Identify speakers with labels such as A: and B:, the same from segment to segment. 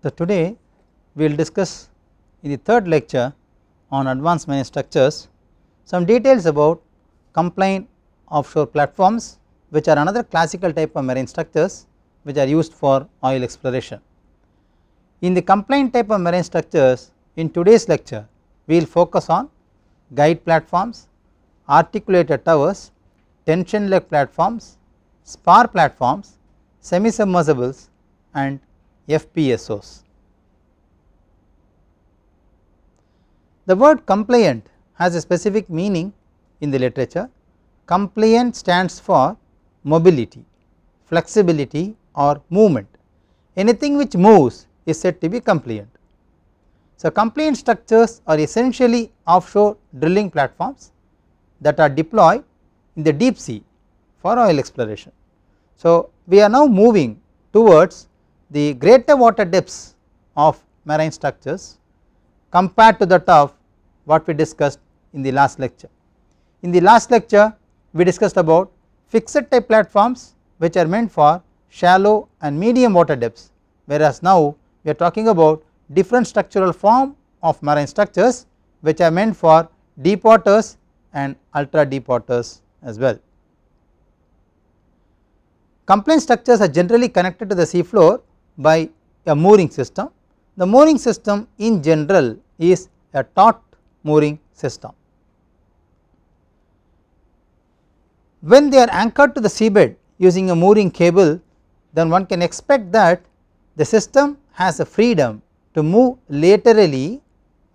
A: So, today we will discuss in the third lecture on advanced mining structures some details about compliant offshore platforms which are another classical type of marine structures which are used for oil exploration. In the compliant type of marine structures in today's lecture we will focus on guide platforms, articulated towers, tension leg platforms, spar platforms, semi-submersibles and FPSOs. The word compliant has a specific meaning in the literature. Compliant stands for mobility, flexibility or movement. Anything which moves is said to be compliant. So, compliant structures are essentially offshore drilling platforms that are deployed in the deep sea for oil exploration. So, we are now moving towards the greater water depths of marine structures compared to that of what we discussed in the last lecture. In the last lecture we discussed about fixed type platforms which are meant for shallow and medium water depths whereas now we are talking about different structural form of marine structures which are meant for deep waters and ultra deep waters as well. Complaint structures are generally connected to the seafloor by a mooring system. The mooring system in general is a taut mooring system. When they are anchored to the seabed using a mooring cable, then one can expect that the system has a freedom to move laterally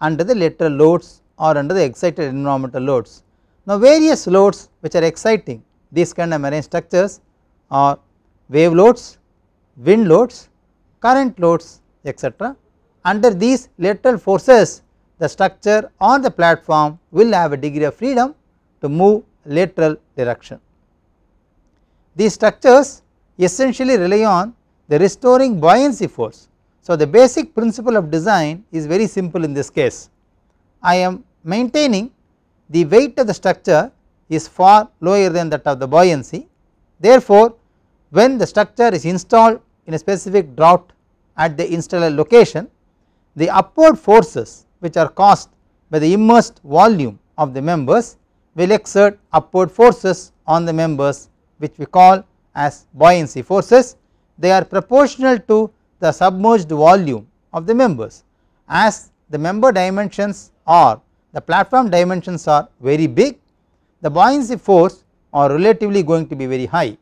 A: under the lateral loads or under the excited environmental loads. Now, various loads which are exciting these kind of marine structures are wave loads, wind loads, current loads etc. Under these lateral forces the structure or the platform will have a degree of freedom to move lateral direction. These structures essentially rely on the restoring buoyancy force. So, the basic principle of design is very simple in this case. I am maintaining the weight of the structure is far lower than that of the buoyancy. Therefore, when the structure is installed in a specific draught at the installer location, the upward forces which are caused by the immersed volume of the members will exert upward forces on the members which we call as buoyancy forces. They are proportional to the submerged volume of the members. As the member dimensions or the platform dimensions are very big, the buoyancy force are relatively going to be very high.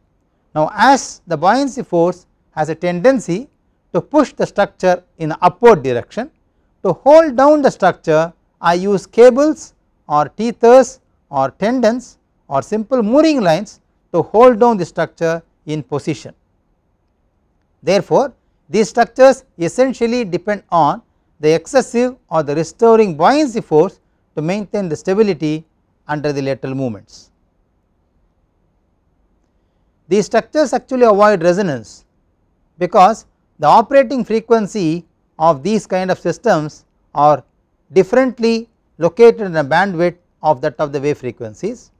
A: Now, as the buoyancy force has a tendency to push the structure in upward direction. To hold down the structure I use cables or teethers or tendons or simple mooring lines to hold down the structure in position. Therefore, these structures essentially depend on the excessive or the restoring buoyancy force to maintain the stability under the lateral movements. These structures actually avoid resonance because the operating frequency of these kind of systems are differently located in the bandwidth of that of the wave frequencies.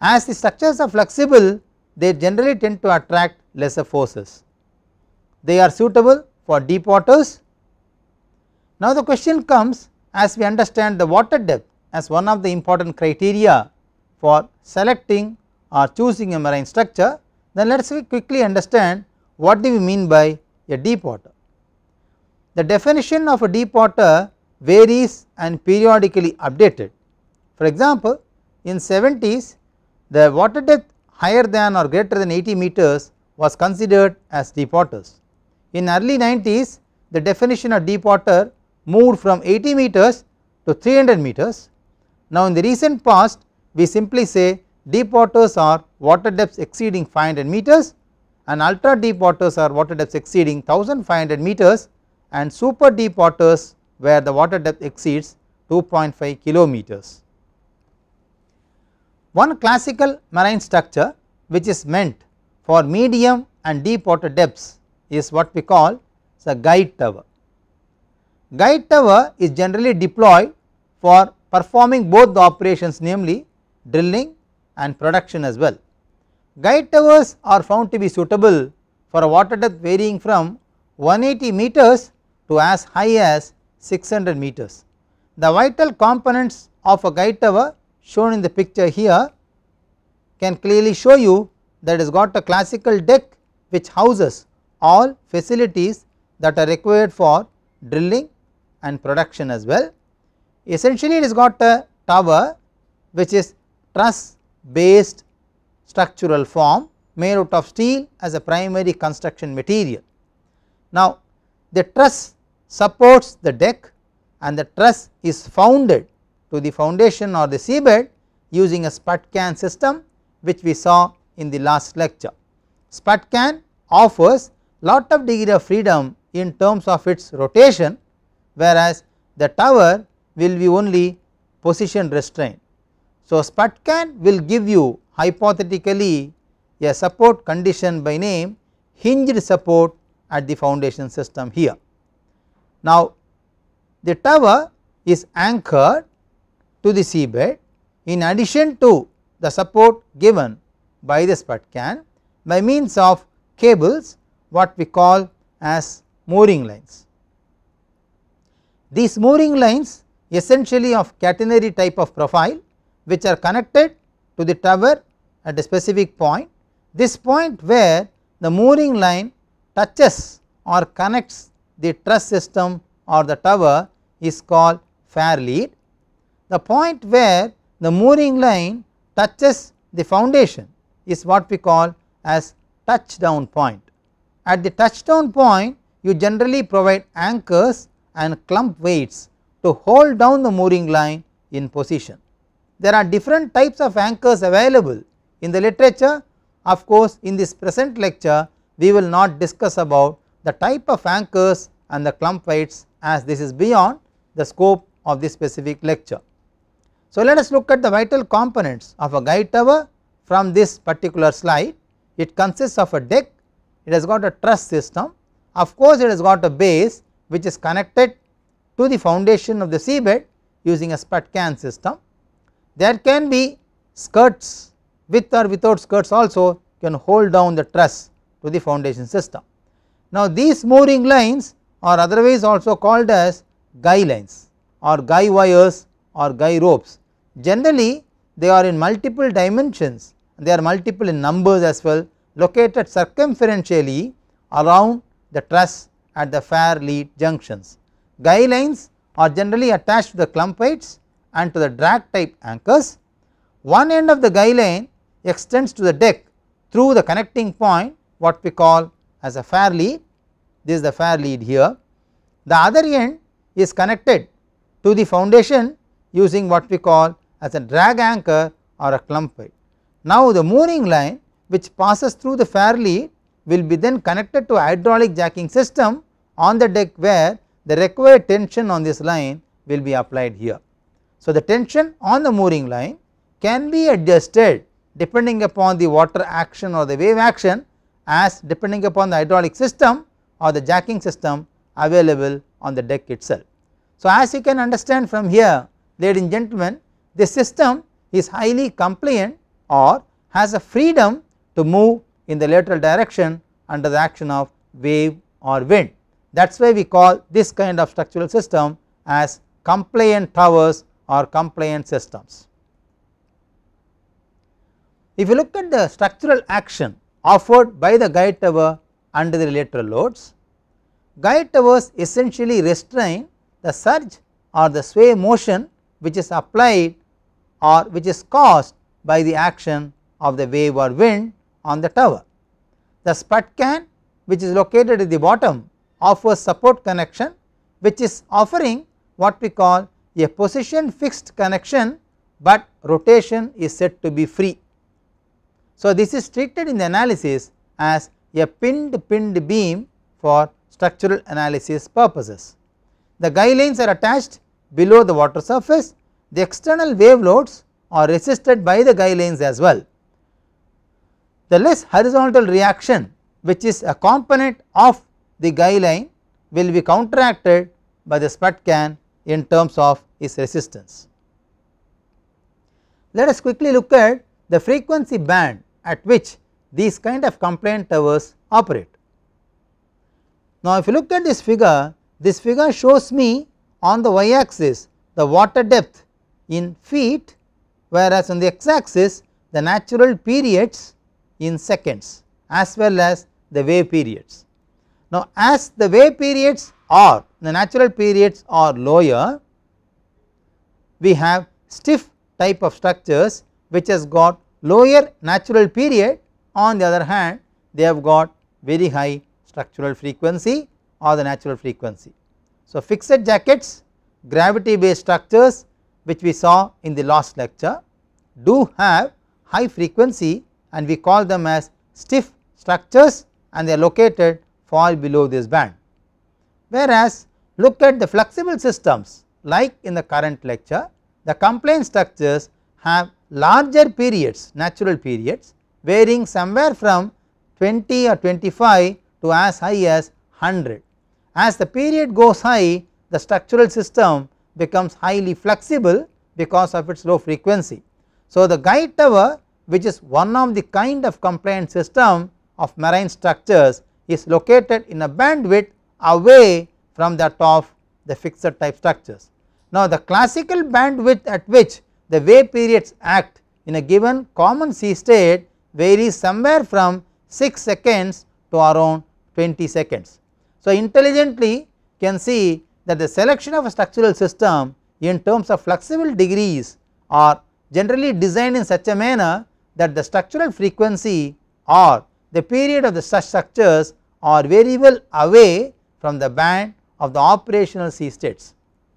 A: As the structures are flexible they generally tend to attract lesser forces. They are suitable for deep waters. Now the question comes as we understand the water depth as one of the important criteria for selecting or choosing a marine structure then let us quickly understand what do we mean by a deep water. The definition of a deep water varies and periodically updated. For example, in 70s the water depth higher than or greater than 80 meters was considered as deep waters. In early 90s the definition of deep water moved from 80 meters to 300 meters. Now in the recent past we simply say deep waters are water depths exceeding 500 meters and ultra deep waters are water depths exceeding 1500 meters and super deep waters where the water depth exceeds 2.5 kilometers. One classical marine structure which is meant for medium and deep water depths is what we call the guide tower. Guide tower is generally deployed for performing both the operations namely drilling and production as well. Guide towers are found to be suitable for a water depth varying from 180 meters to as high as 600 meters. The vital components of a guide tower shown in the picture here can clearly show you that it has got a classical deck which houses all facilities that are required for drilling and production as well. Essentially it has got a tower which is truss based structural form made out of steel as a primary construction material. Now, the truss supports the deck and the truss is founded to the foundation or the seabed using a spud can system which we saw in the last lecture. Spud can offers lot of degree of freedom in terms of its rotation whereas the tower will be only position restrained. So, spud can will give you hypothetically a support condition by name hinged support at the foundation system here. Now, the tower is anchored to the seabed in addition to the support given by the spud can by means of cables what we call as mooring lines. These mooring lines essentially of catenary type of profile which are connected to the tower at a specific point. This point where the mooring line touches or connects the truss system or the tower is called fair lead. The point where the mooring line touches the foundation is what we call as touchdown point. At the touchdown point you generally provide anchors and clump weights to hold down the mooring line in position. There are different types of anchors available in the literature. Of course, in this present lecture we will not discuss about the type of anchors and the clump weights as this is beyond the scope of this specific lecture. So, let us look at the vital components of a guide tower from this particular slide. It consists of a deck, it has got a truss system, of course, it has got a base which is connected to the foundation of the seabed using a spud can system. There can be skirts with or without skirts also can hold down the truss to the foundation system. Now these mooring lines are otherwise also called as guy lines or guy wires or guy ropes. Generally they are in multiple dimensions they are multiple in numbers as well located circumferentially around the truss at the fair lead junctions. Guy lines are generally attached to the clump weights and to the drag type anchors. One end of the guy line extends to the deck through the connecting point what we call as a fair lead this is the fair lead here. The other end is connected to the foundation using what we call as a drag anchor or a clump weight. Now the mooring line which passes through the fair lead will be then connected to hydraulic jacking system on the deck where the required tension on this line will be applied here. So the tension on the mooring line can be adjusted depending upon the water action or the wave action as depending upon the hydraulic system or the jacking system available on the deck itself. So, as you can understand from here ladies and gentlemen this system is highly compliant or has a freedom to move in the lateral direction under the action of wave or wind. That is why we call this kind of structural system as compliant towers or compliant systems. If you look at the structural action offered by the guide tower under the lateral loads, guide towers essentially restrain the surge or the sway motion which is applied or which is caused by the action of the wave or wind on the tower. The spud can which is located at the bottom offers support connection which is offering what we call a position fixed connection, but rotation is said to be free. So, this is treated in the analysis as a pinned pinned beam for structural analysis purposes. The guy lines are attached below the water surface, the external wave loads are resisted by the guy lines as well. The less horizontal reaction which is a component of the guy line will be counteracted by the spud can in terms of its resistance. Let us quickly look at the frequency band at which these kind of complaint towers operate. Now, if you look at this figure, this figure shows me on the y axis the water depth in feet whereas on the x axis the natural periods in seconds as well as the wave periods. Now, as the wave periods are the natural periods are lower, we have stiff type of structures which has got lower natural period on the other hand they have got very high structural frequency or the natural frequency. So, fixed jackets gravity based structures which we saw in the last lecture do have high frequency and we call them as stiff structures and they are located fall below this band. Whereas, look at the flexible systems like in the current lecture the complaint structures have larger periods natural periods varying somewhere from 20 or 25 to as high as 100. As the period goes high the structural system becomes highly flexible because of its low frequency. So, the guide tower which is one of the kind of compliant system of marine structures is located in a bandwidth away from that of the fixed type structures. Now, the classical bandwidth at which the wave periods act in a given common sea state varies somewhere from 6 seconds to around 20 seconds. So, intelligently can see that the selection of a structural system in terms of flexible degrees are generally designed in such a manner that the structural frequency or the period of the such structures are variable away from the band of the operational sea states.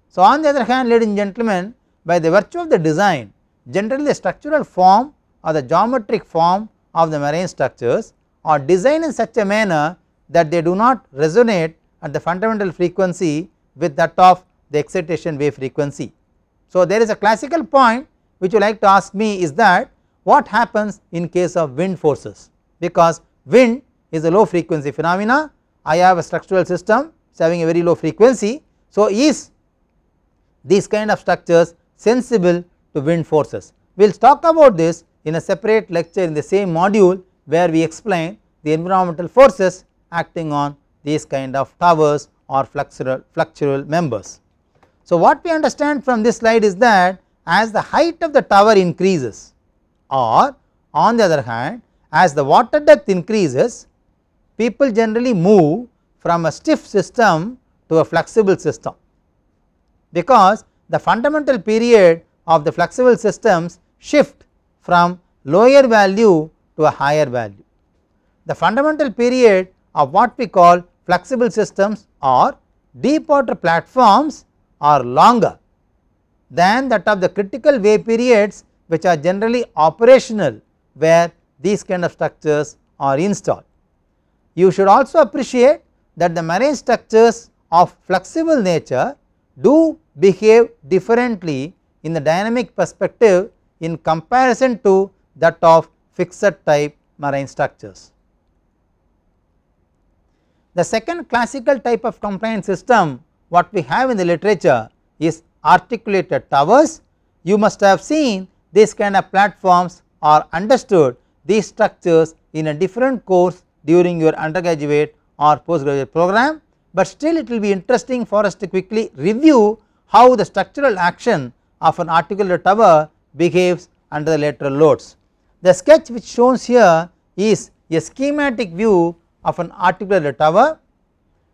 A: So, on the other hand ladies and gentlemen by the virtue of the design generally the structural form or the geometric form of the marine structures are designed in such a manner that they do not resonate at the fundamental frequency with that of the excitation wave frequency. So, there is a classical point which you like to ask me is that what happens in case of wind forces because wind is a low frequency phenomena I have a structural system having a very low frequency. So, is these kind of structures sensible to wind forces. We will talk about this in a separate lecture in the same module where we explain the environmental forces acting on these kind of towers or flexural, flexural members. So, what we understand from this slide is that as the height of the tower increases or on the other hand as the water depth increases people generally move from a stiff system to a flexible system because the fundamental period of the flexible systems shift from lower value to a higher value. The fundamental period of what we call flexible systems or deep water platforms are longer than that of the critical wave periods which are generally operational where these kind of structures are installed. You should also appreciate that the marine structures of flexible nature do behave differently in the dynamic perspective in comparison to that of fixed type marine structures. The second classical type of compliance system what we have in the literature is articulated towers. You must have seen these kind of platforms or understood these structures in a different course during your undergraduate or postgraduate program, but still it will be interesting for us to quickly review how the structural action of an articular tower behaves under the lateral loads. The sketch which shows here is a schematic view of an articular tower.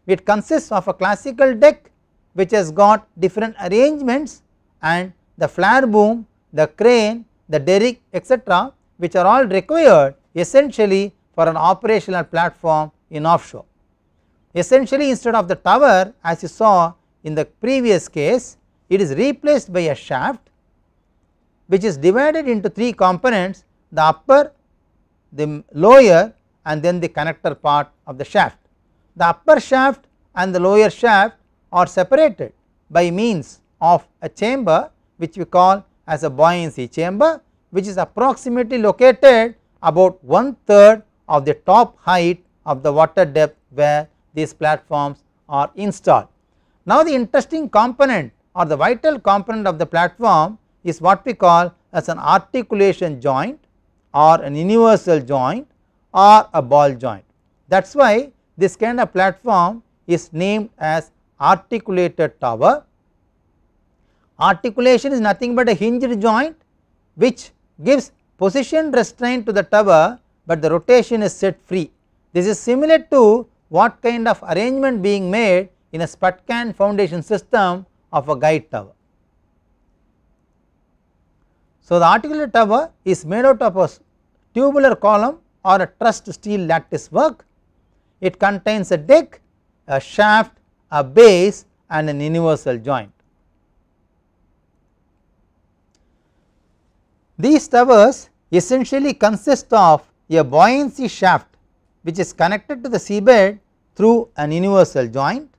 A: It consists of a classical deck which has got different arrangements and the flare boom, the crane, the derrick etc., which are all required essentially for an operational platform in offshore. Essentially instead of the tower as you saw in the previous case it is replaced by a shaft which is divided into 3 components the upper, the lower and then the connector part of the shaft. The upper shaft and the lower shaft are separated by means of a chamber which we call as a buoyancy chamber which is approximately located about one third of the top height of the water depth where these platforms are installed. Now the interesting component or the vital component of the platform is what we call as an articulation joint or an universal joint or a ball joint. That is why this kind of platform is named as articulated tower. Articulation is nothing but a hinged joint which gives position restraint to the tower, but the rotation is set free. This is similar to what kind of arrangement being made in a can foundation system of a guide tower. So, the articular tower is made out of a tubular column or a trussed steel lattice work. It contains a deck, a shaft, a base and an universal joint. These towers essentially consist of a buoyancy shaft which is connected to the seabed through an universal joint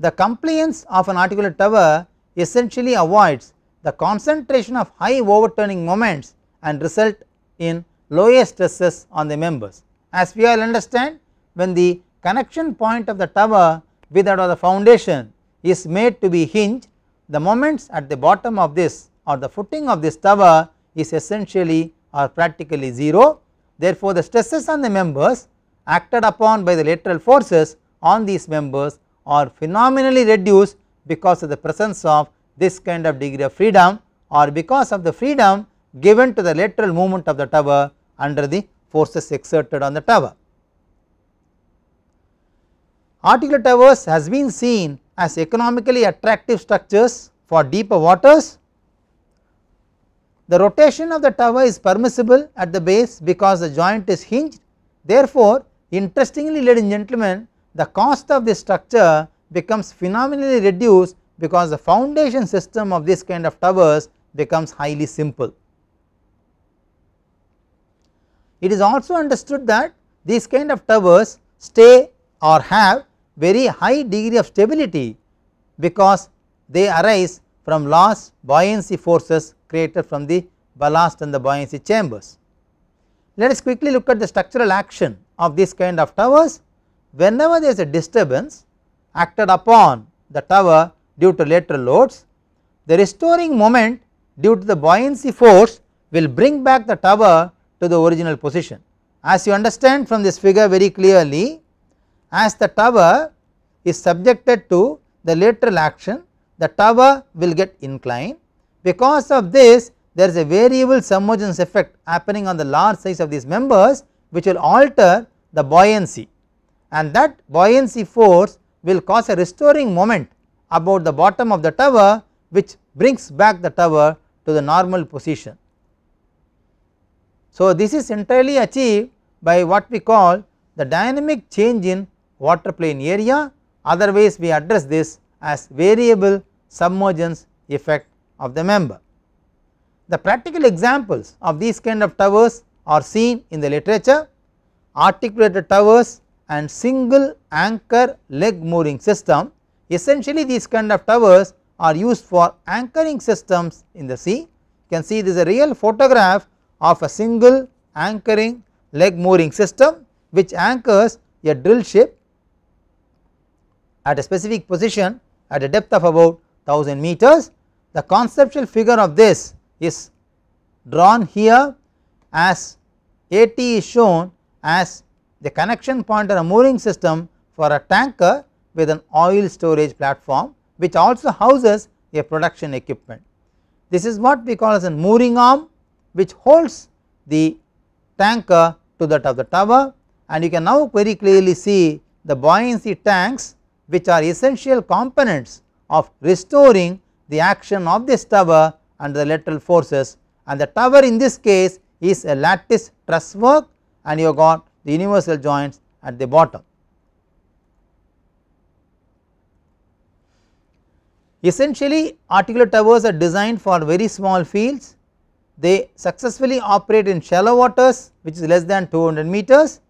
A: the compliance of an articular tower essentially avoids the concentration of high overturning moments and result in lower stresses on the members. As we all understand when the connection point of the tower with that of the foundation is made to be hinged the moments at the bottom of this or the footing of this tower is essentially or practically 0. Therefore, the stresses on the members acted upon by the lateral forces on these members or phenomenally reduced because of the presence of this kind of degree of freedom or because of the freedom given to the lateral movement of the tower under the forces exerted on the tower. Articular towers has been seen as economically attractive structures for deeper waters. The rotation of the tower is permissible at the base because the joint is hinged. Therefore, interestingly ladies and gentlemen the cost of this structure becomes phenomenally reduced because the foundation system of this kind of towers becomes highly simple. It is also understood that these kind of towers stay or have very high degree of stability because they arise from large buoyancy forces created from the ballast and the buoyancy chambers. Let us quickly look at the structural action of this kind of towers whenever there is a disturbance acted upon the tower due to lateral loads, the restoring moment due to the buoyancy force will bring back the tower to the original position. As you understand from this figure very clearly, as the tower is subjected to the lateral action, the tower will get inclined. Because of this, there is a variable submergence effect happening on the large size of these members which will alter the buoyancy and that buoyancy force will cause a restoring moment about the bottom of the tower which brings back the tower to the normal position. So, this is entirely achieved by what we call the dynamic change in water plane area otherwise we address this as variable submergence effect of the member. The practical examples of these kind of towers are seen in the literature articulated towers and single anchor leg mooring system. Essentially these kind of towers are used for anchoring systems in the sea. You can see this is a real photograph of a single anchoring leg mooring system which anchors a drill ship at a specific position at a depth of about 1000 meters. The conceptual figure of this is drawn here as AT is shown as the connection point on a mooring system for a tanker with an oil storage platform which also houses a production equipment. This is what we call as a mooring arm which holds the tanker to that of the tower and you can now very clearly see the buoyancy tanks which are essential components of restoring the action of this tower under the lateral forces and the tower in this case is a lattice truss work and you have got the universal joints at the bottom. Essentially articular towers are designed for very small fields, they successfully operate in shallow waters which is less than 200 meters.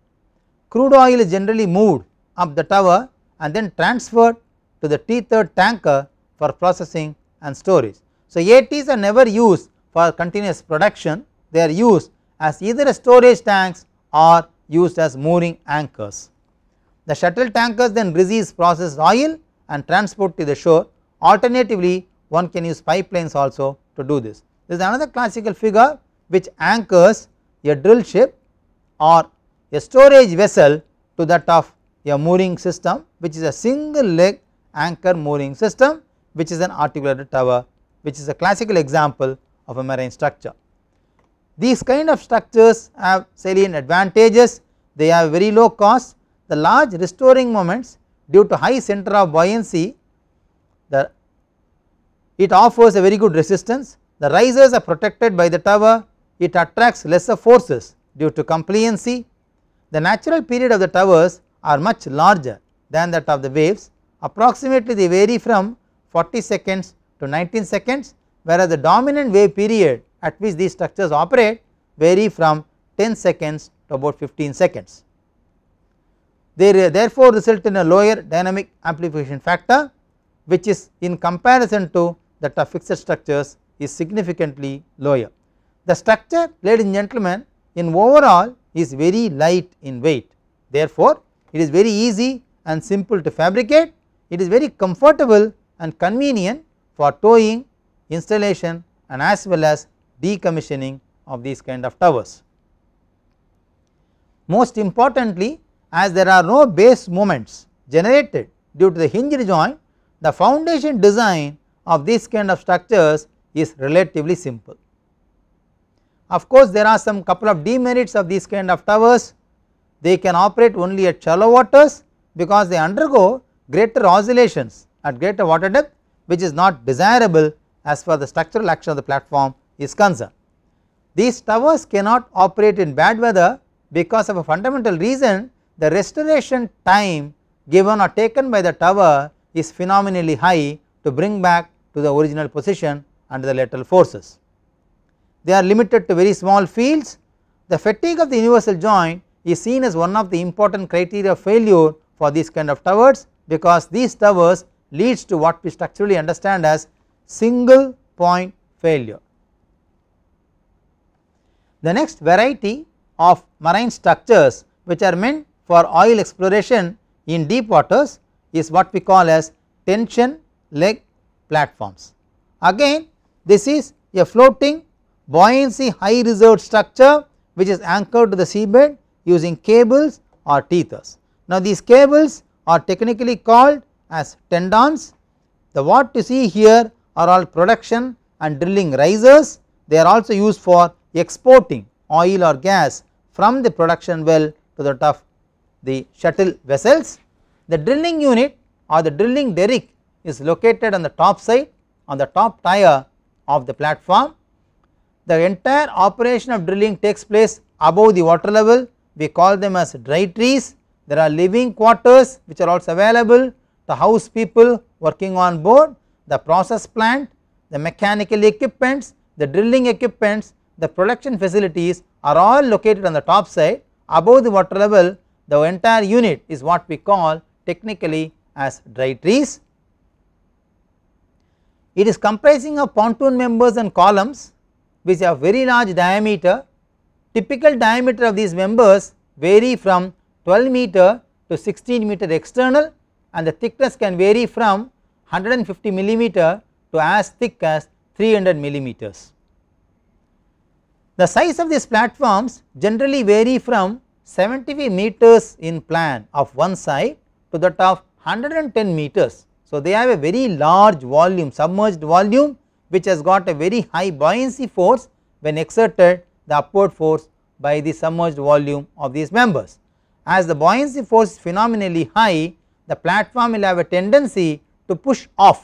A: Crude oil is generally moved up the tower and then transferred to the t third tanker for processing and storage. So, ATs are never used for continuous production, they are used as either storage tanks or used as mooring anchors. The shuttle tankers then receives processed oil and transport to the shore alternatively one can use pipelines also to do this. This is another classical figure which anchors a drill ship or a storage vessel to that of a mooring system which is a single leg anchor mooring system which is an articulated tower which is a classical example of a marine structure. These kind of structures have salient advantages, they have very low cost, the large restoring moments due to high center of buoyancy, the it offers a very good resistance, the risers are protected by the tower, it attracts lesser forces due to compliancy. The natural period of the towers are much larger than that of the waves approximately they vary from 40 seconds to 19 seconds whereas the dominant wave period at which these structures operate vary from 10 seconds to about 15 seconds. They therefore result in a lower dynamic amplification factor which is in comparison to that of fixed structures is significantly lower. The structure ladies and gentlemen in overall is very light in weight therefore it is very easy and simple to fabricate it is very comfortable and convenient for towing installation and as well as decommissioning of these kind of towers. Most importantly as there are no base moments generated due to the hinge joint the foundation design of these kind of structures is relatively simple. Of course there are some couple of demerits of these kind of towers they can operate only at shallow waters because they undergo greater oscillations at greater water depth which is not desirable as per the structural action of the platform is concerned. These towers cannot operate in bad weather because of a fundamental reason the restoration time given or taken by the tower is phenomenally high to bring back to the original position under the lateral forces. They are limited to very small fields. The fatigue of the universal joint is seen as one of the important criteria of failure for these kind of towers because these towers leads to what we structurally understand as single point failure. The next variety of marine structures which are meant for oil exploration in deep waters is what we call as tension leg platforms. Again this is a floating buoyancy high reserved structure which is anchored to the seabed using cables or teethers. Now these cables are technically called as tendons. The what you see here are all production and drilling risers they are also used for exporting oil or gas from the production well to the top the shuttle vessels. The drilling unit or the drilling derrick is located on the top side on the top tire of the platform. The entire operation of drilling takes place above the water level we call them as dry trees. There are living quarters which are also available The house people working on board, the process plant, the mechanical equipments, the drilling equipments the production facilities are all located on the top side above the water level the entire unit is what we call technically as dry trees. It is comprising of pontoon members and columns which have very large diameter. Typical diameter of these members vary from 12 meter to 16 meter external and the thickness can vary from 150 millimeter to as thick as 300 millimeters. The size of these platforms generally vary from 75 meters in plan of one side to that of 110 meters. So, they have a very large volume submerged volume which has got a very high buoyancy force when exerted the upward force by the submerged volume of these members. As the buoyancy force is phenomenally high the platform will have a tendency to push off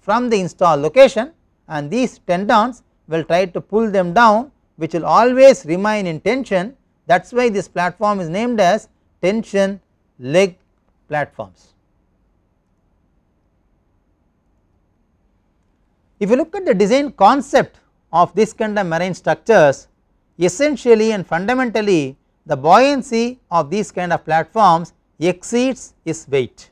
A: from the install location and these tendons will try to pull them down which will always remain in tension that is why this platform is named as tension leg platforms. If you look at the design concept of this kind of marine structures essentially and fundamentally the buoyancy of these kind of platforms exceeds its weight.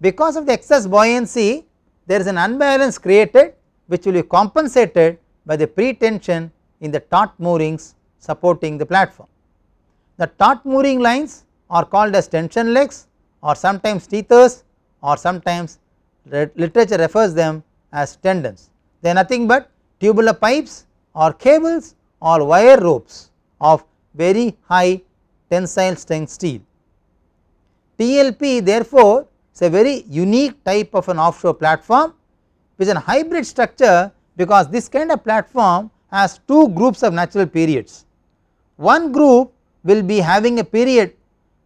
A: Because of the excess buoyancy there is an unbalance created which will be compensated by the pre-tension in the taut moorings supporting the platform. The taut mooring lines are called as tension legs or sometimes teethers or sometimes literature refers them as tendons. They are nothing but tubular pipes or cables or wire ropes of very high tensile strength steel. TLP therefore, is a very unique type of an offshore platform which is a hybrid structure because this kind of platform has two groups of natural periods. One group will be having a period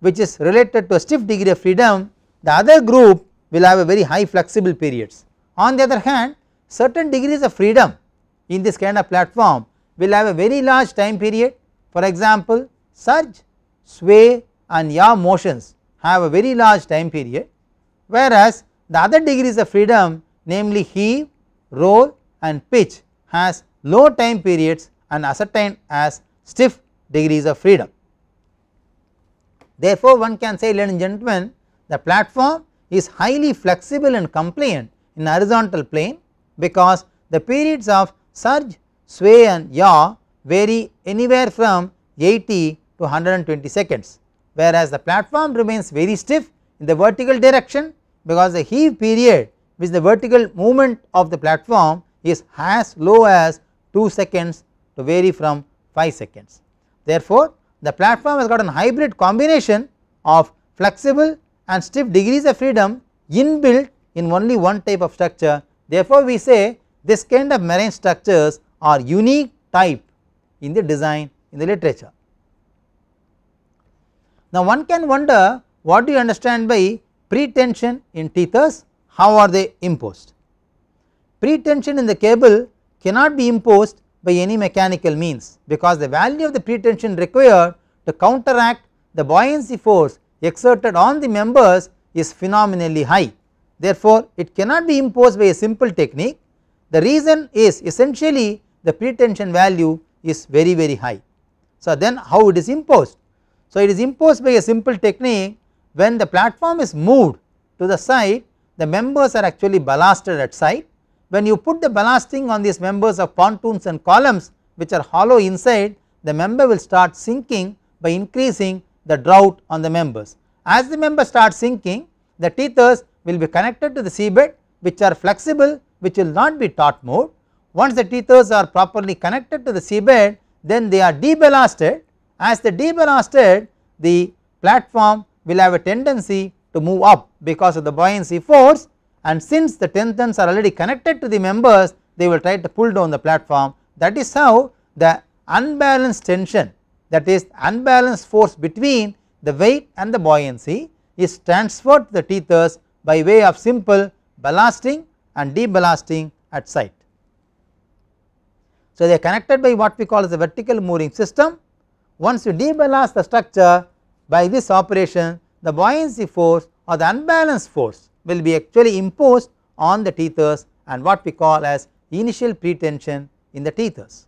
A: which is related to a stiff degree of freedom, the other group will have a very high flexible periods. On the other hand certain degrees of freedom in this kind of platform will have a very large time period for example surge, sway and yaw motions have a very large time period whereas the other degrees of freedom namely heave, roll and pitch has low time periods and ascertained as stiff degrees of freedom. Therefore, one can say ladies and gentlemen the platform is highly flexible and compliant in horizontal plane because the periods of surge, sway and yaw vary anywhere from 80 to 120 seconds whereas the platform remains very stiff in the vertical direction because the heave period which is the vertical movement of the platform is as low as 2 seconds to vary from 5 seconds. Therefore, the platform has got an hybrid combination of flexible and stiff degrees of freedom inbuilt in only one type of structure. Therefore, we say this kind of marine structures are unique type in the design in the literature. Now, one can wonder what do you understand by pretension in teethers, how are they imposed? Pretension in the cable cannot be imposed by any mechanical means because the value of the pretension required to counteract the buoyancy force exerted on the members is phenomenally high. Therefore, it cannot be imposed by a simple technique. The reason is essentially the pretension value is very very high. So, then how it is imposed? So, it is imposed by a simple technique when the platform is moved to the side the members are actually ballasted at side when you put the ballasting on these members of pontoons and columns which are hollow inside, the member will start sinking by increasing the draught on the members. As the member starts sinking, the teethers will be connected to the seabed which are flexible which will not be taut mode. Once the teethers are properly connected to the seabed, then they are deballasted. As they deballasted, the platform will have a tendency to move up because of the buoyancy force and since the tendons are already connected to the members they will try to pull down the platform that is how the unbalanced tension that is unbalanced force between the weight and the buoyancy is transferred to the teethers by way of simple ballasting and deballasting at site. So, they are connected by what we call as a vertical mooring system. Once you deballast the structure by this operation the buoyancy force or the unbalanced force will be actually imposed on the teethers and what we call as initial pretension in the teethers.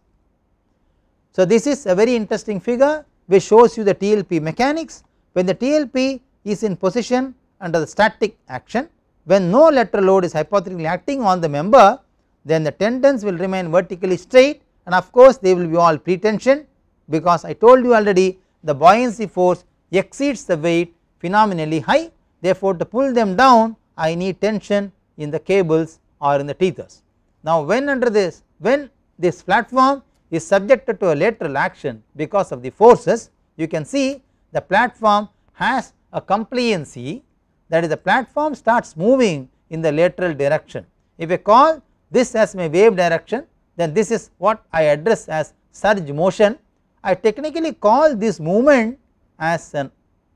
A: So, this is a very interesting figure which shows you the TLP mechanics when the TLP is in position under the static action when no lateral load is hypothetically acting on the member then the tendons will remain vertically straight and of course they will be all pretension because I told you already the buoyancy force exceeds the weight phenomenally high therefore to pull them down I need tension in the cables or in the teethers. Now when under this when this platform is subjected to a lateral action because of the forces you can see the platform has a compliancy that is the platform starts moving in the lateral direction. If I call this as my wave direction then this is what I address as surge motion. I technically call this movement as an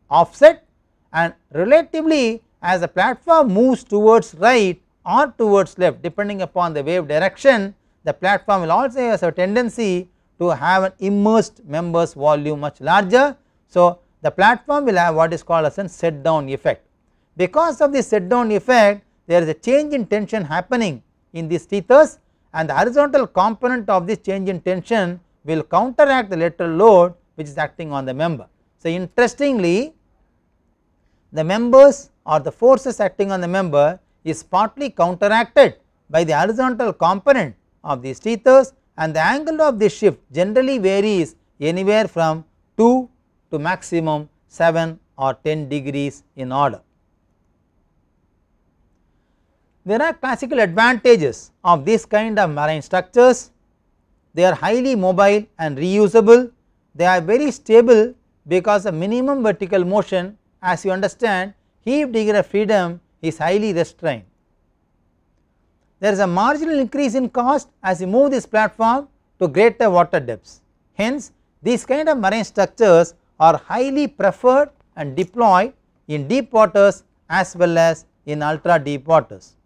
A: offset and relatively as the platform moves towards right or towards left depending upon the wave direction the platform will also have a tendency to have an immersed members volume much larger. So, the platform will have what is called as a set down effect. Because of this set down effect there is a change in tension happening in these teethers and the horizontal component of this change in tension will counteract the lateral load which is acting on the member. So, interestingly the members or the forces acting on the member is partly counteracted by the horizontal component of these teethers and the angle of this shift generally varies anywhere from 2 to maximum 7 or 10 degrees in order. There are classical advantages of this kind of marine structures. They are highly mobile and reusable. They are very stable because of minimum vertical motion as you understand heap degree of freedom is highly restrained. There is a marginal increase in cost as you move this platform to greater water depths. Hence, these kind of marine structures are highly preferred and deployed in deep waters as well as in ultra deep waters.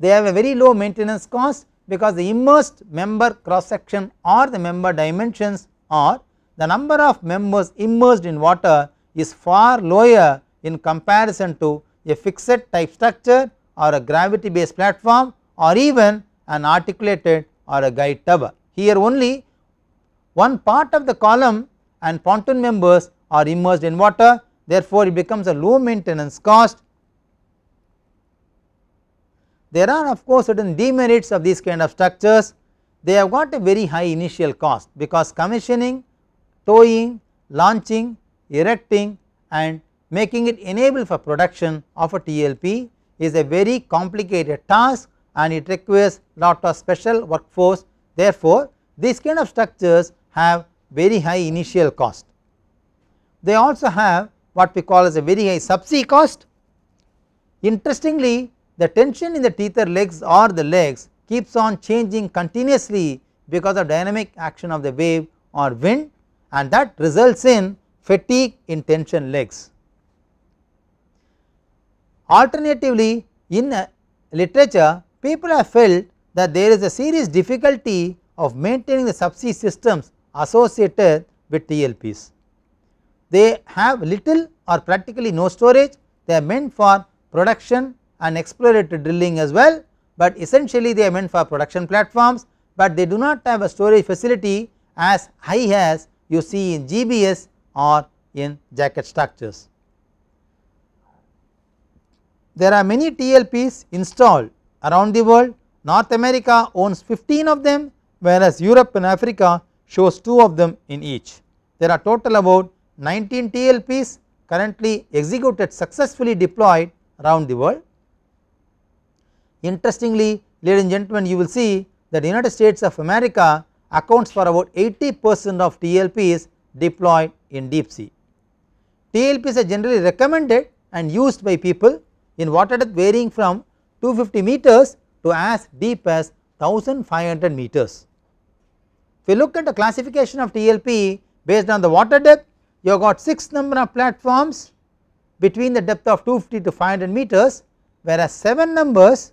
A: They have a very low maintenance cost because the immersed member cross section or the member dimensions or the number of members immersed in water is far lower in comparison to a fixed type structure or a gravity based platform or even an articulated or a guide tower. Here only one part of the column and pontoon members are immersed in water therefore, it becomes a low maintenance cost. There are of course certain demerits of these kind of structures they have got a very high initial cost because commissioning, towing, launching erecting and making it enable for production of a TLP is a very complicated task and it requires lot of special workforce. Therefore, these kind of structures have very high initial cost. They also have what we call as a very high subsea cost. Interestingly, the tension in the tether legs or the legs keeps on changing continuously because of dynamic action of the wave or wind and that results in fatigue in tension legs. Alternatively, in literature people have felt that there is a serious difficulty of maintaining the subsea systems associated with TLPs. They have little or practically no storage, they are meant for production and exploratory drilling as well, but essentially they are meant for production platforms, but they do not have a storage facility as high as you see in GBS or in jacket structures. There are many TLPs installed around the world, North America owns 15 of them whereas Europe and Africa shows 2 of them in each. There are total about 19 TLPs currently executed successfully deployed around the world. Interestingly ladies and gentlemen you will see that United States of America accounts for about 80 percent of TLPs deployed in deep sea. TLPs are generally recommended and used by people in water depth varying from 250 meters to as deep as 1500 meters. If you look at the classification of TLP based on the water depth, you have got 6 number of platforms between the depth of 250 to 500 meters, whereas 7 numbers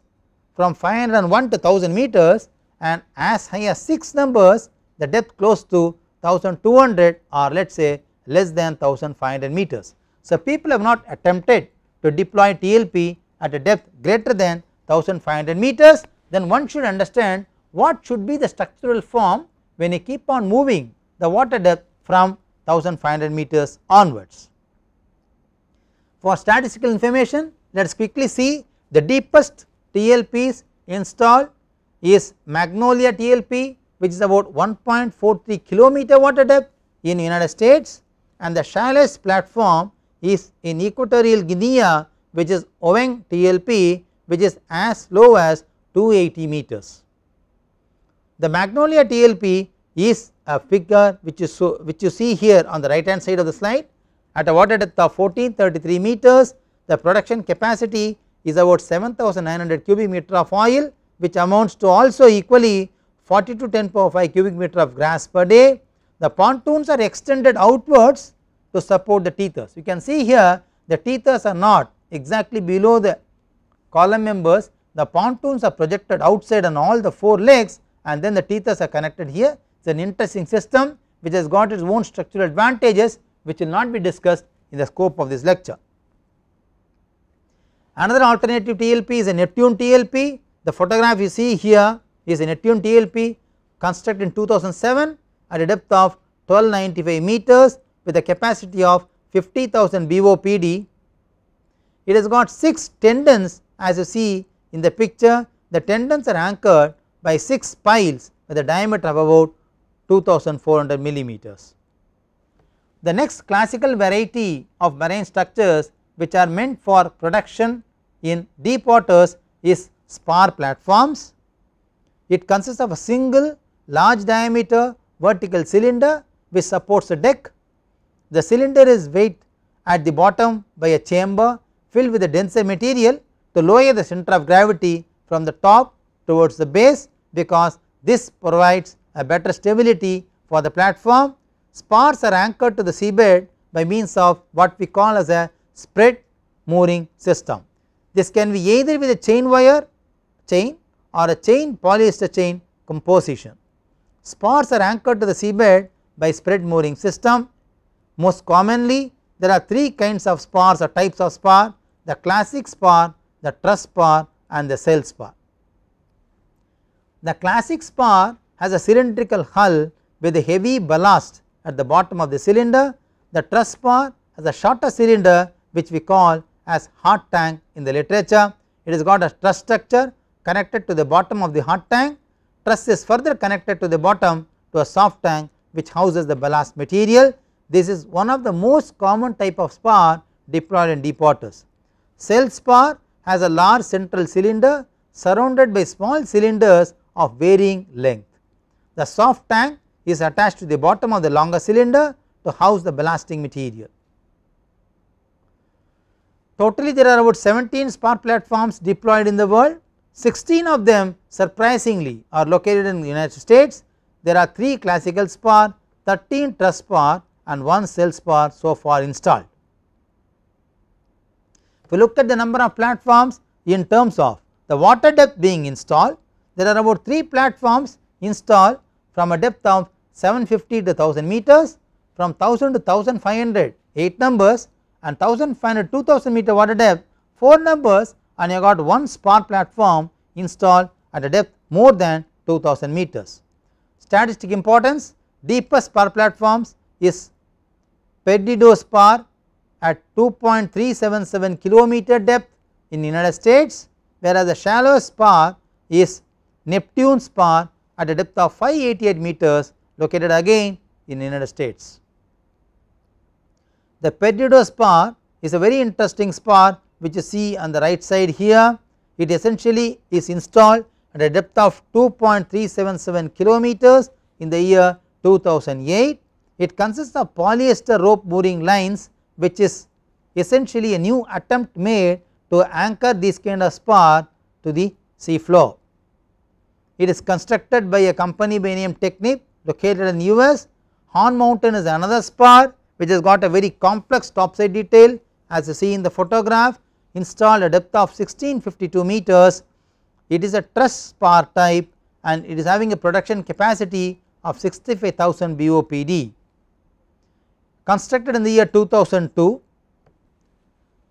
A: from 501 to 1000 meters and as high as 6 numbers the depth close to 1200 or let us say less than 1500 meters. So, people have not attempted to deploy TLP at a depth greater than 1500 meters then one should understand what should be the structural form when you keep on moving the water depth from 1500 meters onwards. For statistical information let us quickly see the deepest TLPs installed is Magnolia TLP which is about 1.43 kilometer water depth in United States and the shallowest platform is in equatorial Guinea which is Oweng TLP which is as low as 280 meters. The Magnolia TLP is a figure which you, so, which you see here on the right hand side of the slide at a water depth of 1433 meters the production capacity is about 7900 cubic meter of oil which amounts to also equally 40 to 10 power 5 cubic meter of grass per day. The pontoons are extended outwards to support the teethers. You can see here the teethers are not exactly below the column members, the pontoons are projected outside on all the 4 legs and then the teethers are connected here. It is an interesting system which has got its own structural advantages which will not be discussed in the scope of this lecture. Another alternative TLP is a Neptune TLP. The photograph you see here is a Neptune TLP constructed in 2007 at a depth of 1295 meters with a capacity of 50,000 BOPD. It has got 6 tendons as you see in the picture the tendons are anchored by 6 piles with a diameter of about 2400 millimeters. The next classical variety of marine structures which are meant for production in deep waters is spar platforms. It consists of a single large diameter vertical cylinder which supports a deck the cylinder is weighed at the bottom by a chamber filled with a denser material to lower the center of gravity from the top towards the base because this provides a better stability for the platform. Spars are anchored to the seabed by means of what we call as a spread mooring system. This can be either with a chain wire chain or a chain polyester chain composition. Spars are anchored to the seabed by spread mooring system most commonly there are three kinds of spars or types of spar the classic spar, the truss spar and the cell spar. The classic spar has a cylindrical hull with a heavy ballast at the bottom of the cylinder. The truss spar has a shorter cylinder which we call as hot tank in the literature. It has got a truss structure connected to the bottom of the hot tank. Truss is further connected to the bottom to a soft tank which houses the ballast material this is one of the most common type of spar deployed in deep waters. Cell spar has a large central cylinder surrounded by small cylinders of varying length. The soft tank is attached to the bottom of the longer cylinder to house the blasting material. Totally there are about 17 spar platforms deployed in the world, 16 of them surprisingly are located in the United States. There are 3 classical spar, 13 truss spar and 1 cells per so far installed. If you look at the number of platforms in terms of the water depth being installed, there are about 3 platforms installed from a depth of 750 to 1000 meters, from 1000 to 1500 8 numbers and 1500 2000 meter water depth 4 numbers and you got one spar platform installed at a depth more than 2000 meters. Statistic importance deepest spar platforms is spar at 2.377 kilometer depth in United States whereas the shallowest spar is Neptune spar at a depth of 588 meters located again in United States. The spar is a very interesting spar which you see on the right side here. It essentially is installed at a depth of 2.377 kilometers in the year 2008 it consists of polyester rope mooring lines which is essentially a new attempt made to anchor this kind of spar to the sea floor. It is constructed by a company by name Technip located in US. Horn Mountain is another spar which has got a very complex topside detail as you see in the photograph installed a depth of 1652 meters. It is a truss spar type and it is having a production capacity of 65,000 BOPD constructed in the year 2002.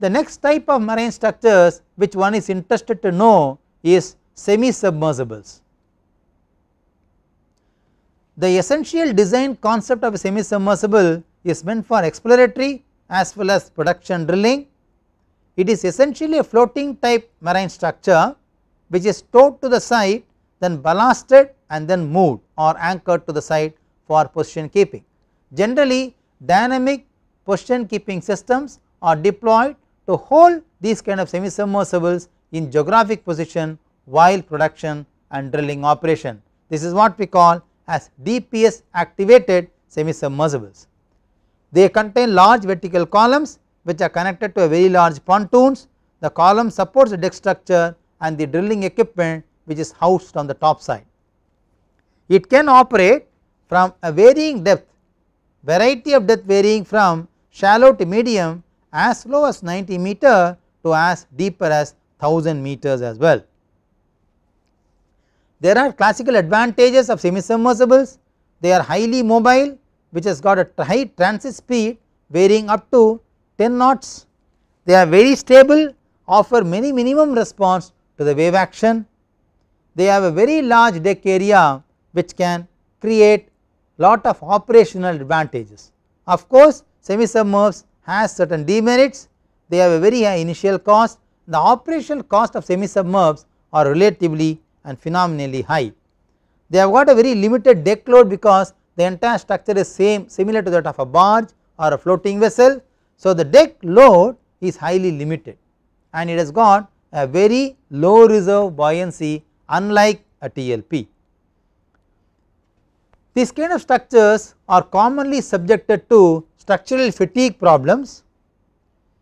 A: The next type of marine structures which one is interested to know is semi-submersibles. The essential design concept of a semi-submersible is meant for exploratory as well as production drilling. It is essentially a floating type marine structure which is towed to the site then ballasted and then moved or anchored to the site for position keeping. Generally dynamic position keeping systems are deployed to hold these kind of semi-submersibles in geographic position while production and drilling operation. This is what we call as DPS activated semi-submersibles. They contain large vertical columns which are connected to a very large pontoons. The column supports the deck structure and the drilling equipment which is housed on the top side. It can operate from a varying depth variety of depth varying from shallow to medium as low as 90 meter to as deeper as 1000 meters as well. There are classical advantages of semi-submersibles, they are highly mobile which has got a high transit speed varying up to 10 knots. They are very stable, offer many minimum response to the wave action. They have a very large deck area which can create lot of operational advantages. Of course, semi submers has certain demerits, they have a very high initial cost, the operational cost of semi submers are relatively and phenomenally high. They have got a very limited deck load because the entire structure is same similar to that of a barge or a floating vessel. So, the deck load is highly limited and it has got a very low reserve buoyancy unlike a TLP. These kind of structures are commonly subjected to structural fatigue problems.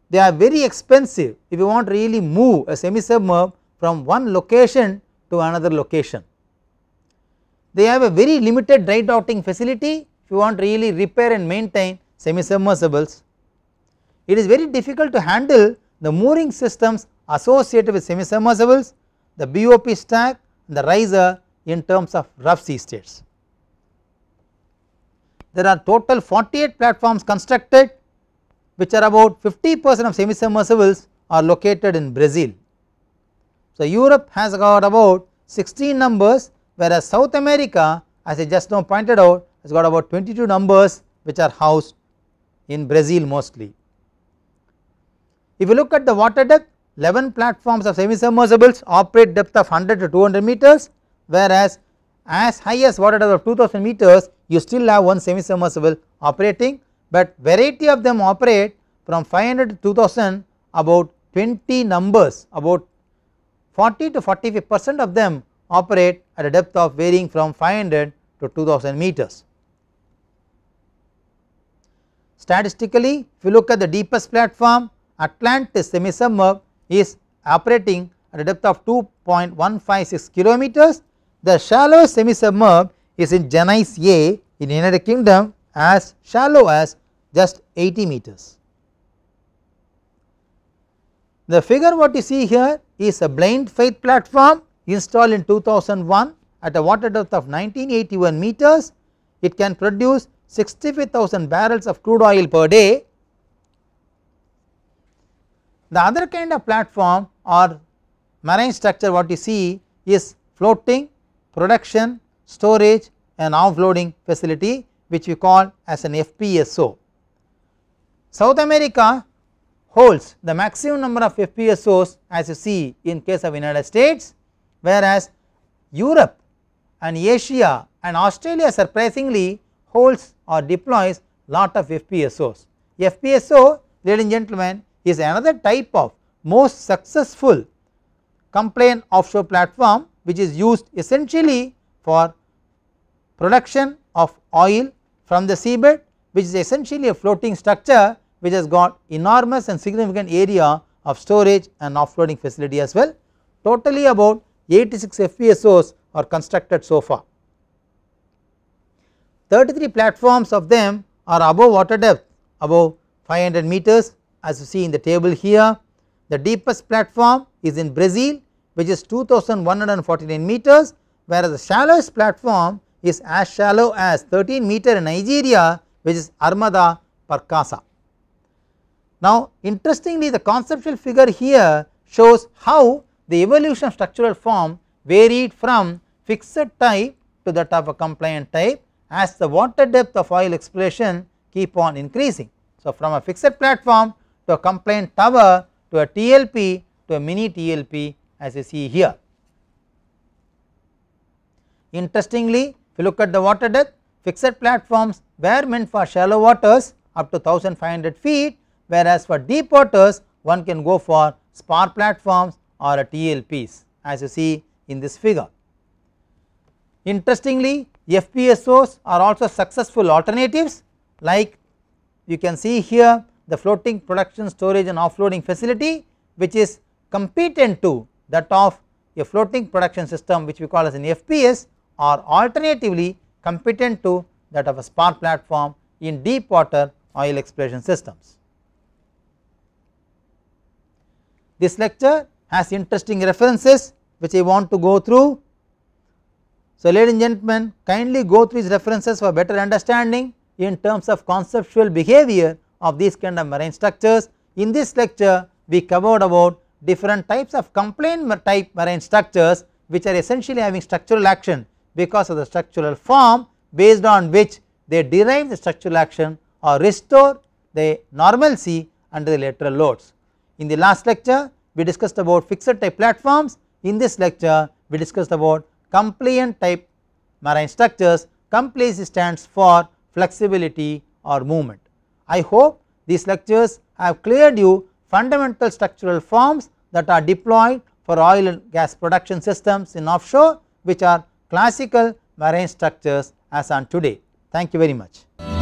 A: They are very expensive if you want really move a semi submerged from one location to another location. They have a very limited dry docking facility if you want really repair and maintain semi submersibles. It is very difficult to handle the mooring systems associated with semi submersibles, the BOP stack, the riser in terms of rough sea states there are total 48 platforms constructed which are about 50 percent of semi-submersibles are located in Brazil. So, Europe has got about 16 numbers whereas South America as I just now pointed out has got about 22 numbers which are housed in Brazil mostly. If you look at the water depth 11 platforms of semi-submersibles operate depth of 100 to 200 meters whereas as high as water depth of 2000 meters you still have one semi-submersible operating, but variety of them operate from 500 to 2000 about 20 numbers about 40 to 45 percent of them operate at a depth of varying from 500 to 2000 meters. Statistically if you look at the deepest platform Atlantis semi-submerged is operating at a depth of 2.156 kilometers. The shallow semi-submerged is in Janice, A in United Kingdom as shallow as just 80 meters. The figure what you see here is a blind faith platform installed in 2001 at a water depth of 1981 meters. It can produce 65,000 barrels of crude oil per day. The other kind of platform or marine structure what you see is floating production storage and offloading facility which we call as an FPSO. South America holds the maximum number of FPSOs as you see in case of United States whereas Europe and Asia and Australia surprisingly holds or deploys lot of FPSOs. FPSO ladies and gentlemen is another type of most successful complaint offshore platform which is used essentially for production of oil from the seabed which is essentially a floating structure which has got enormous and significant area of storage and offloading facility as well. Totally about 86 FPSOs are constructed so far. 33 platforms of them are above water depth above 500 meters as you see in the table here. The deepest platform is in Brazil which is 2149 meters whereas the shallowest platform is as shallow as 13 meter in Nigeria which is Armada Parkasa. Now interestingly the conceptual figure here shows how the evolution of structural form varied from fixed type to that of a compliant type as the water depth of oil exploration keep on increasing. So from a fixed platform to a compliant tower to a TLP to a mini TLP as you see here. Interestingly, if you look at the water depth, fixed platforms were meant for shallow waters up to 1500 feet, whereas for deep waters one can go for spar platforms or a TLPs as you see in this figure. Interestingly, FPSOs are also successful alternatives like you can see here the floating production storage and offloading facility which is competent to that of a floating production system which we call as an FPS or alternatively competent to that of a spar platform in deep water oil exploration systems. This lecture has interesting references which I want to go through. So, ladies and gentlemen kindly go through these references for better understanding in terms of conceptual behavior of these kind of marine structures. In this lecture we covered about different types of complaint type marine structures which are essentially having structural action because of the structural form based on which they derive the structural action or restore the normalcy under the lateral loads. In the last lecture we discussed about fixed type platforms, in this lecture we discussed about compliant type marine structures, compliance stands for flexibility or movement. I hope these lectures have cleared you fundamental structural forms that are deployed for oil and gas production systems in offshore which are classical marine structures as on today. Thank you very much.